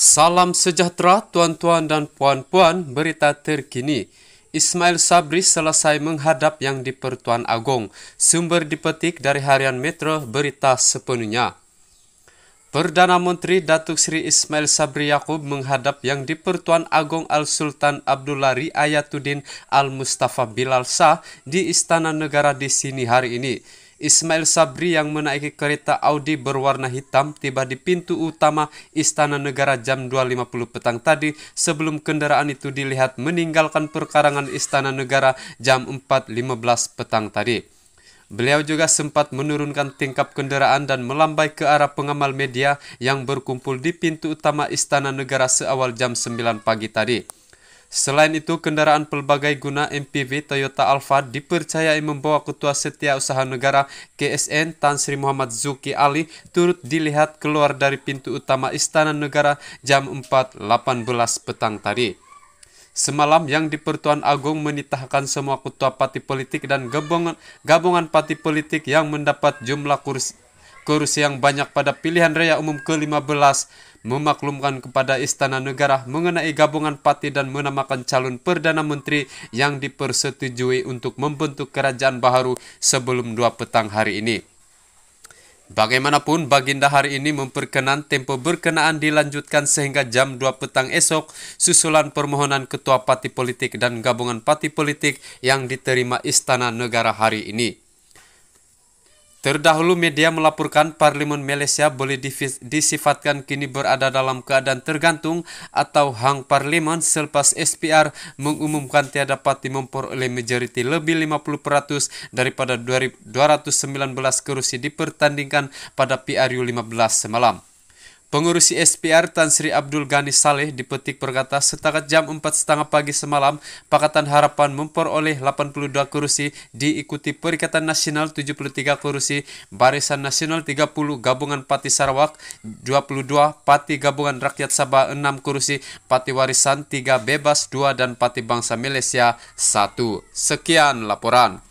Salam sejahtera tuan-tuan dan puan-puan, berita terkini. Ismail Sabri selesai menghadap Yang di-Pertuan Agong. Sumber dipetik dari Harian Metro, berita sepenuhnya. Perdana Menteri Datuk Seri Ismail Sabri Yaakob menghadap Yang di-Pertuan Agong Al-Sultan Abdullah Riayatuddin Al-Mustafa Bilal Shah di Istana Negara di sini hari ini. Ismail Sabri yang menaiki kereta Audi berwarna hitam tiba di pintu utama Istana Negara jam 2.50 petang tadi sebelum kendaraan itu dilihat meninggalkan perkarangan Istana Negara jam 4.15 petang tadi. Beliau juga sempat menurunkan tingkap kendaraan dan melambai ke arah pengamal media yang berkumpul di pintu utama Istana Negara seawal jam 9 pagi tadi. Selain itu, kendaraan pelbagai guna MPV Toyota Alfa dipercayai membawa Ketua Setia Usaha Negara KSN Tan Sri Muhammad Zuki Ali turut dilihat keluar dari pintu utama Istana Negara jam 4.18 petang tadi. Semalam yang di Pertuan Agung menitahkan semua ketua parti politik dan gabungan, gabungan parti politik yang mendapat jumlah kursi Kursi yang banyak pada pilihan raya umum ke-15 memaklumkan kepada Istana Negara mengenai gabungan parti dan menamakan calon Perdana Menteri yang dipersetujui untuk membentuk kerajaan baru sebelum dua petang hari ini. Bagaimanapun, Baginda hari ini memperkenan tempo berkenaan dilanjutkan sehingga jam 2 petang esok susulan permohonan Ketua Parti Politik dan Gabungan Parti Politik yang diterima Istana Negara hari ini. Terdahulu media melaporkan Parlimen Malaysia boleh disifatkan kini berada dalam keadaan tergantung atau hang Parlimen selepas SPR mengumumkan tiada parti memperoleh majoriti lebih 50% daripada 219 kerusi dipertandingkan pada PRU 15 semalam. Pengurusi SPR Tan Sri Abdul Ghani Saleh dipetik berkata, setakat jam 4.30 pagi semalam, Pakatan Harapan memperoleh 82 kursi, diikuti Perikatan Nasional 73 kursi, Barisan Nasional 30, Gabungan Pati Sarawak 22, Pati Gabungan Rakyat Sabah 6 kursi, Pati Warisan 3, Bebas 2, dan Pati Bangsa Malaysia 1. Sekian laporan.